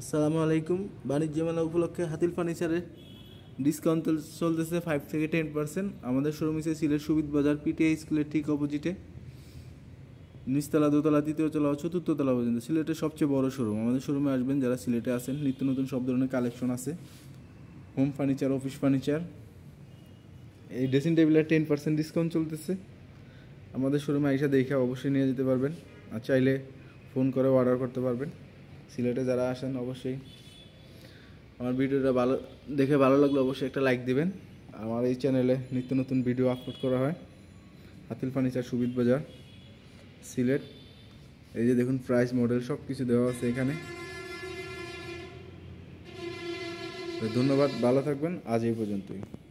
আসসালামু আলাইকুম বাণিজ্য মেলা উপলক্ষে হাতিল ফার্নিচারের ডিসকাউন্ট চলতেছে ফাইভ থেকে টেন পার্সেন্ট আমাদের শোরুম হিসেবে সিলেট সুবিদ বাজার পিটিআই স্কুলের ঠিক অপোজিটে নিচতলা দোতলা তৃতীয় তলা চতুর্থ তলা পর্যন্ত সিলেটের সবচেয়ে বড় শোরুম আমাদের শোরুমে আসবেন যারা সিলেটে আসেন নিত্য নতুন সব ধরনের কালেকশন আছে হোম ফার্নিচার অফিস ফার্নিচার এই ড্রেসিং টেবিলের টেন পার্সেন্ট ডিসকাউন্ট চলতেছে আমাদের শোরুমে আইসা দেখে অবশ্যই নিয়ে যেতে পারবেন আর চাইলে ফোন করে অর্ডার করতে পারবেন সিলেটে যারা আসেন অবশ্যই আমার ভিডিওটা ভালো দেখে ভালো লাগলে অবশ্যই একটা লাইক দিবেন আমার এই চ্যানেলে নিত্য নতুন ভিডিও আপলোড করা হয় হাতিল ফার্নিচার সুবিদ বাজার সিলেট এই যে দেখুন প্রাইস মডেল সব কিছু দেওয়া আছে এখানে ধন্যবাদ ভালো থাকবেন আজ এই পর্যন্তই